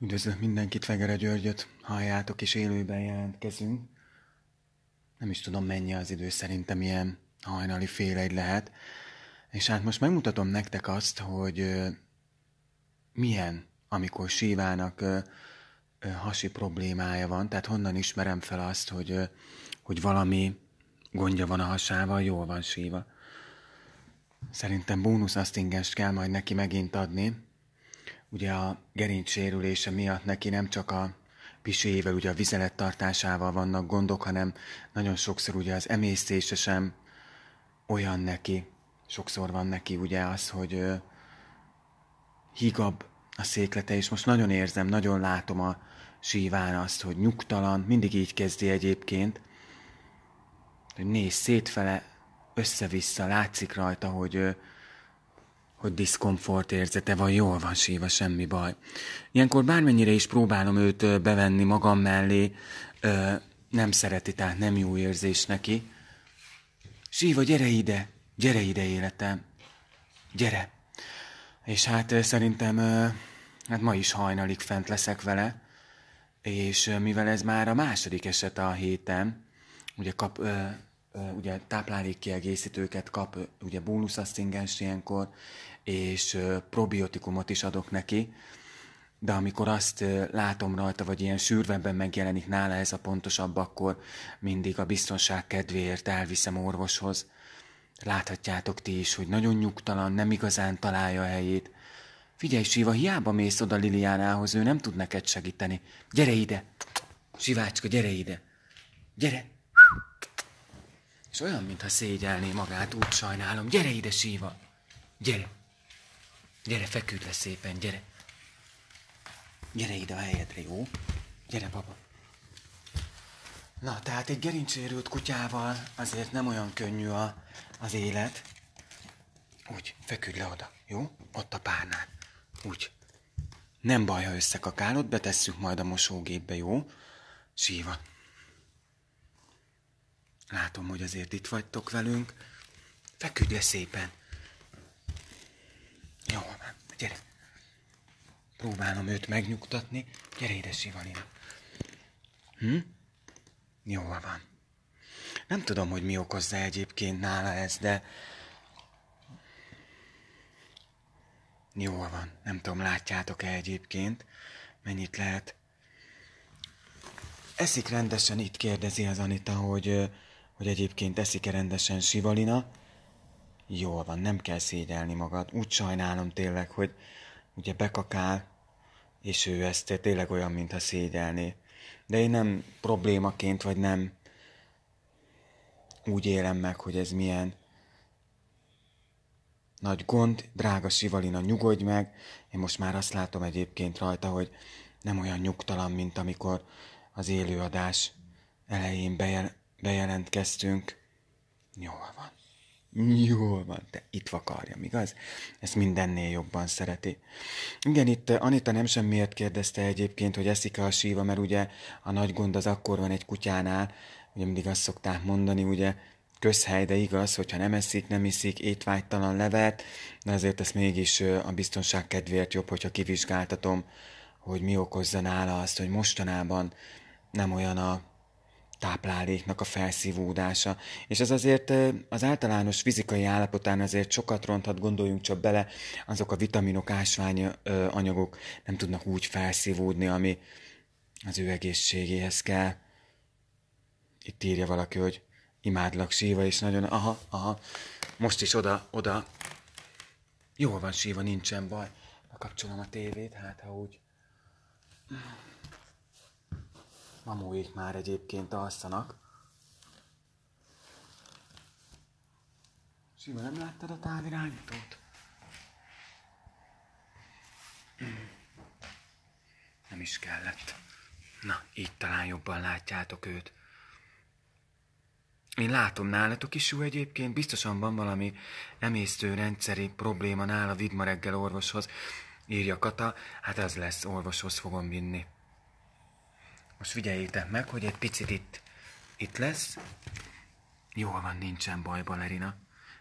Üdvözlök mindenkit, Vegere Györgyöt. Halljátok és élőben jelentkezünk. Nem is tudom mennyi az idő, szerintem ilyen hajnali fél egy lehet. És hát most megmutatom nektek azt, hogy milyen, amikor sívának hasi problémája van, tehát honnan ismerem fel azt, hogy, hogy valami gondja van a hasával, jól van síva. Szerintem bónusz ingest kell majd neki megint adni, Ugye a gerincsérülése miatt neki nem csak a pisőjével, ugye a vizelet tartásával vannak gondok, hanem nagyon sokszor ugye az emésztése sem olyan neki. Sokszor van neki ugye az, hogy ö, higabb a széklete, és most nagyon érzem, nagyon látom a síván azt, hogy nyugtalan, mindig így kezdi egyébként, hogy néz szétfele, össze-vissza, látszik rajta, hogy ö, hogy diszkomfort érzete van, jól van síva, semmi baj. Ilyenkor bármennyire is próbálom őt bevenni magam mellé, nem szereti, tehát nem jó érzés neki. Síva, gyere ide, gyere ide életem, gyere. És hát szerintem hát ma is hajnalig fent leszek vele, és mivel ez már a második eset a héten, ugye kap, ugye táplálékkiegészítőket kap, ugye bónuszasszingens ilyenkor, és probiotikumot is adok neki, de amikor azt látom rajta, vagy ilyen sűrvebben megjelenik nála ez a pontosabb, akkor mindig a biztonság kedvéért elviszem orvoshoz. Láthatjátok ti is, hogy nagyon nyugtalan, nem igazán találja a helyét. Figyelj, Siva, hiába mész oda Liliánához, ő nem tud neked segíteni. Gyere ide! Sivácska, gyere ide! Gyere! És olyan, mintha szégyelné magát, úgy sajnálom. Gyere ide, Síva! Gyere! Gyere, feküdj le szépen, gyere! Gyere ide a helyedre, jó? Gyere, baba! Na, tehát egy gerincsérült kutyával azért nem olyan könnyű a, az élet. Úgy, feküdj le oda, jó? Ott a párnán. Úgy. Nem baj, ha összekakálod, betesszük majd a mosógépbe, jó? Síva. Látom, hogy azért itt vagytok velünk. Feküdj le szépen. Jó, van. gyere. Próbálom őt megnyugtatni. Gyere ide, Sivalina. Hm? Jó van. Nem tudom, hogy mi okozza egyébként nála ez, de... Jó van. Nem tudom, látjátok-e egyébként, mennyit lehet. Eszik rendesen, itt kérdezi az Anita, hogy hogy egyébként eszik-e rendesen Sivalina. Jól van, nem kell szégyelni magad. Úgy sajnálom tényleg, hogy ugye bekakál, és ő ezt tényleg olyan, mintha szégyelné. De én nem problémaként, vagy nem úgy élem meg, hogy ez milyen nagy gond, drága Sivalina, nyugodj meg. Én most már azt látom egyébként rajta, hogy nem olyan nyugtalan, mint amikor az élőadás elején bejel bejelentkeztünk. Jól van. Jól van, de itt vakarja, igaz? Ezt mindennél jobban szereti. Igen, itt eh, Anita nem semmiért kérdezte egyébként, hogy eszik-e a síva, mert ugye a nagy gond az akkor van egy kutyánál, ugye mindig azt szokták mondani, ugye közhely, de igaz, hogyha nem eszik, nem iszik, étvágytalan levet, de azért ezt mégis eh, a biztonság kedvéért jobb, hogyha kivizsgáltatom, hogy mi okozza nála azt, hogy mostanában nem olyan a tápláléknak a felszívódása. És ez azért az általános fizikai állapotán azért sokat ronthat, gondoljunk csak bele, azok a vitaminok, ásvány anyagok nem tudnak úgy felszívódni, ami az ő egészségéhez kell. Itt írja valaki, hogy imádlak Síva, és nagyon, aha, aha, most is oda, oda. Jól van Síva, nincsen baj. Kapcsolom a tévét, hát ha úgy. Mamóik már egyébként alszanak. Sima, nem láttad a távirányítót? Nem is kellett. Na, így talán jobban látjátok őt. Én látom nálatok is jó egyébként, biztosan van valami emésztő rendszeri probléma nála Vidma reggel orvoshoz, írja Kata, hát ez lesz, orvoshoz fogom vinni. Most figyeljétek meg, hogy egy picit itt, itt lesz. Jó van, nincsen baj, balerina.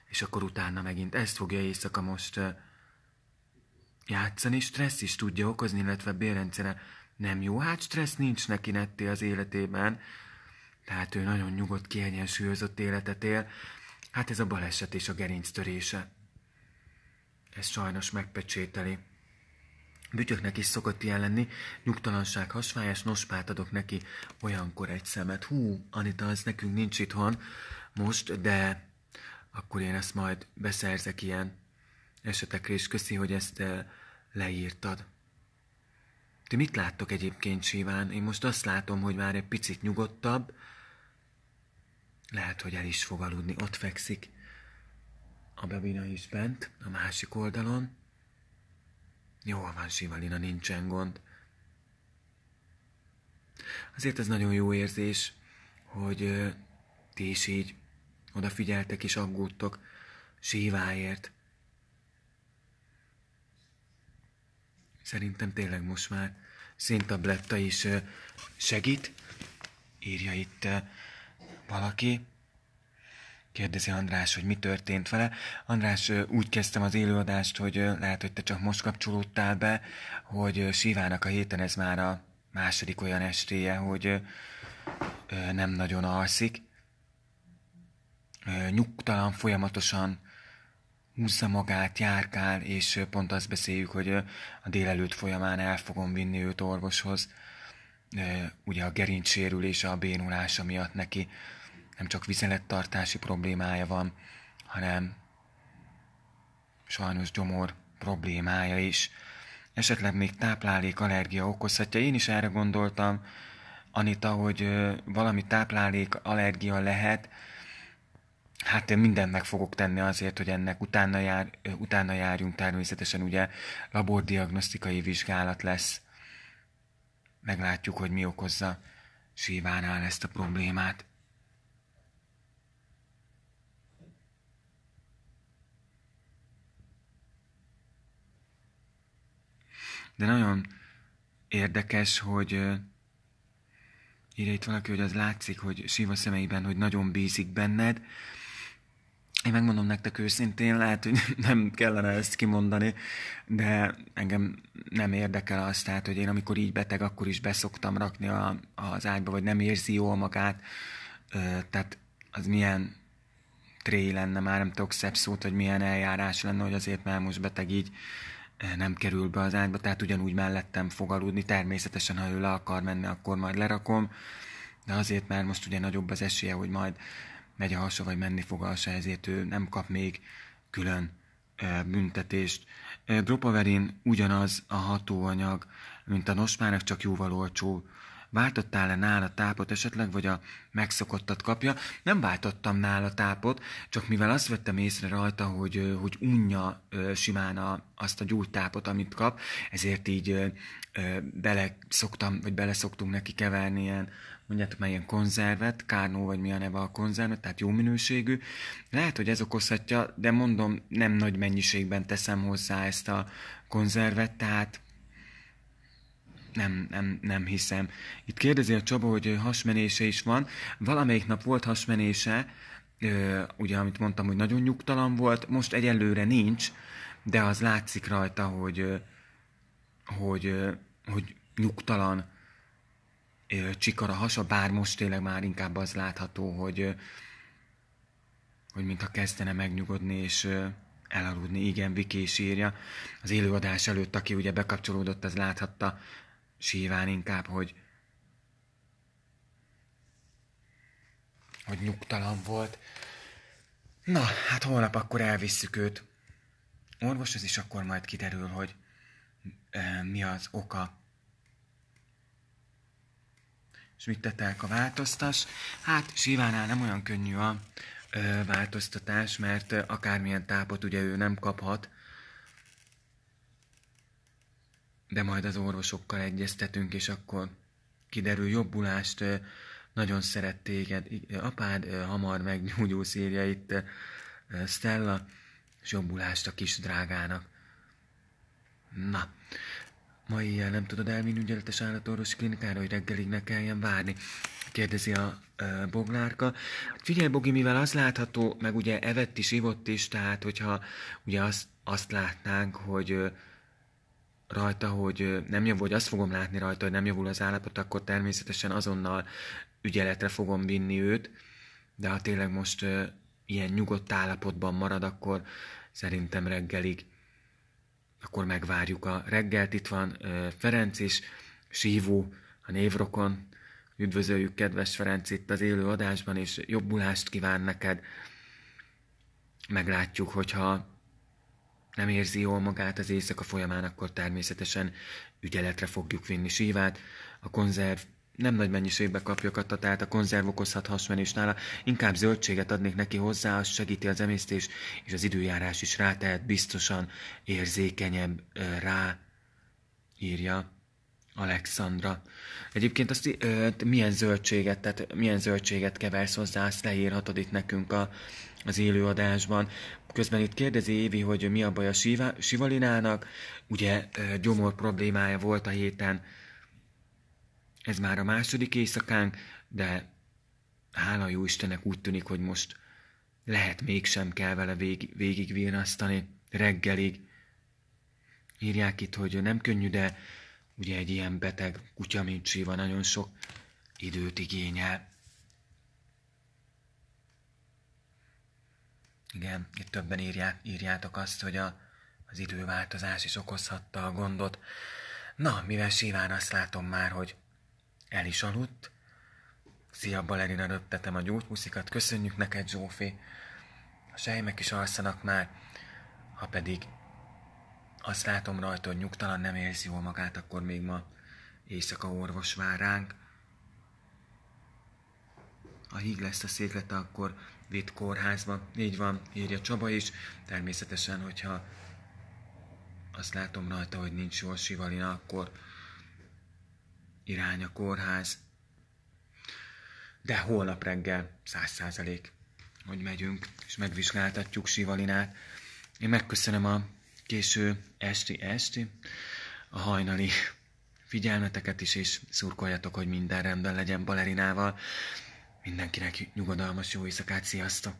És akkor utána megint ezt fogja éjszaka most uh, játszani. Stressz is tudja okozni, illetve bérrendszere nem jó. Hát stressz nincs neki netté az életében. Tehát ő nagyon nyugodt, kiegyensúlyozott életet él. Hát ez a baleset és a gerinc törése. Ez sajnos megpecsételi. Bütyöknek is szokott ilyen lenni, nyugtalanság, hasvályás, nospát adok neki olyankor egy szemet. Hú, Anita, ez nekünk nincs itthon most, de akkor én ezt majd beszerzek ilyen esetekre, és köszi, hogy ezt eh, leírtad. Ti mit láttok egyébként, Siván? Én most azt látom, hogy már egy picit nyugodtabb. Lehet, hogy el is fog aludni. Ott fekszik. A babina is bent, a másik oldalon. Jól van, Sivalina, nincsen gond. Azért ez nagyon jó érzés, hogy ti is így odafigyeltek és aggódtok Siváért. Szerintem tényleg most már szintabletta is segít, írja itt valaki. Kérdezi András, hogy mi történt vele. András, úgy kezdtem az élőadást, hogy lehet, hogy te csak most kapcsolódtál be, hogy Sivának a héten ez már a második olyan estéje, hogy nem nagyon alszik. Nyugtalan, folyamatosan húzza magát, járkál, és pont azt beszéljük, hogy a délelőtt folyamán el fogom vinni őt orvoshoz. Ugye a gerincsérülés, a bénulása miatt neki nem csak vizelettartási problémája van, hanem sajnos gyomor problémája is. Esetleg még táplálék allergia okozhatja. Én is erre gondoltam, Anita, hogy valami táplálék allergia lehet. Hát én mindent meg fogok tenni azért, hogy ennek utána, jár, utána járjunk. Természetesen ugye labordiagnosztikai vizsgálat lesz. Meglátjuk, hogy mi okozza Sivánál ezt a problémát. de nagyon érdekes, hogy írja itt valaki, hogy az látszik, hogy síva szemeiben, hogy nagyon bízik benned. Én megmondom nektek őszintén, lehet, hogy nem kellene ezt kimondani, de engem nem érdekel az, tehát, hogy én amikor így beteg, akkor is beszoktam rakni a, az ágyba, vagy nem érzi jól magát, tehát az milyen tré lenne, már nem tudok szebb szót, hogy milyen eljárás lenne, hogy azért, mert most beteg így nem kerül be az ágyba, tehát ugyanúgy mellettem fog aludni, természetesen, ha ő le akar menni, akkor majd lerakom, de azért már most ugye nagyobb az esélye, hogy majd megy a hasa, vagy menni fog a hasa, ezért ő nem kap még külön büntetést. Dropaverin ugyanaz a hatóanyag, mint a nosmának, csak jóval olcsó Váltottál-e nála tápot esetleg, vagy a megszokottat kapja? Nem váltottam nála tápot, csak mivel azt vettem észre rajta, hogy, hogy unja simán a, azt a gyújtápot, amit kap, ezért így bele szoktam, vagy bele szoktunk neki keverni ilyen, mondjátok már ilyen konzervet, kárnó vagy mi a neve a konzervet, tehát jó minőségű. Lehet, hogy ez okozhatja, de mondom, nem nagy mennyiségben teszem hozzá ezt a konzervet, tehát nem, nem, nem hiszem. Itt kérdezi a Csaba, hogy hasmenése is van. Valamelyik nap volt hasmenése, ugye, amit mondtam, hogy nagyon nyugtalan volt, most egyelőre nincs, de az látszik rajta, hogy, hogy, hogy nyugtalan csikar a hasa, bár most tényleg már inkább az látható, hogy, hogy mintha kezdene megnyugodni, és elaludni. Igen, Viki is írja. Az élőadás előtt, aki ugye bekapcsolódott, az láthatta síván inkább, hogy hogy nyugtalan volt. Na, hát holnap akkor elvisszük őt. Orvos, Orvoshoz is akkor majd kiderül, hogy e, mi az oka. És mit tettek a változtas? Hát Sívánál nem olyan könnyű a e, változtatás, mert akármilyen tápot ugye ő nem kaphat, de majd az orvosokkal egyeztetünk, és akkor kiderül jobbulást, nagyon szeret téged, apád hamar meggyógyulsz, írja itt Stella, és jobbulást a kis drágának. Na, mai ilyen nem tudod elvinni ügyeletes állatorvos klinikára, hogy reggelig ne kelljen várni, kérdezi a e, boglárka. Figyelj, Bogi, mivel az látható, meg ugye evett is, ivott is, tehát hogyha ugye azt, azt látnánk, hogy rajta, hogy nem javul, vagy azt fogom látni rajta, hogy nem javul az állapot, akkor természetesen azonnal ügyeletre fogom vinni őt, de ha tényleg most ilyen nyugodt állapotban marad, akkor szerintem reggelig, akkor megvárjuk a reggelt. Itt van Ferenc is, Sívú, a névrokon. Üdvözöljük, kedves Ferenc, itt az élő adásban, és jobbulást kíván neked. Meglátjuk, hogyha nem érzi jól magát az éjszaka folyamán, akkor természetesen ügyeletre fogjuk vinni sívát. A konzerv nem nagy mennyiségbe kapja tehát a konzerv okozhat hasmenés nála, inkább zöldséget adnék neki hozzá, az segíti az emésztés, és az időjárás is rá tehát biztosan érzékenyebb rá, írja. Alexandra. Egyébként azt ö, hát milyen zöldséget, tehát milyen zöldséget keversz hozzá, azt leírhatod itt nekünk a, az élőadásban. Közben itt kérdezi Évi, hogy mi a baj a Siva, Sivalinának. Ugye ö, gyomor problémája volt a héten. Ez már a második éjszakánk, de hála jó Istennek úgy tűnik, hogy most lehet mégsem kell vele vég, végigvirasztani reggelig. Írják itt, hogy nem könnyű, de Ugye egy ilyen beteg kutya kutyamincsiva nagyon sok időt igényel. Igen, itt többen írják, írjátok azt, hogy a, az időváltozás is okozhatta a gondot. Na, mivel Síván azt látom már, hogy el is aludt. Szia, Balerina, röptetem a gyógypuszikat. Köszönjük neked, Zsófi. A sejmek is alszanak már, ha pedig azt látom rajta, hogy nyugtalan nem érzi jól magát, akkor még ma éjszaka orvos vár ránk. Ha híg lesz a széklete, akkor vitt kórházba. Így van, írja Csaba is. Természetesen, hogyha azt látom rajta, hogy nincs jól Sivalina, akkor irány a kórház. De holnap reggel száz százalék, hogy megyünk, és megvizsgáltatjuk Sivalinát. Én megköszönöm a késő esti esti a hajnali figyelmeteket is, és szurkoljatok, hogy minden rendben legyen balerinával. Mindenkinek nyugodalmas jó éjszakát, sziasztok!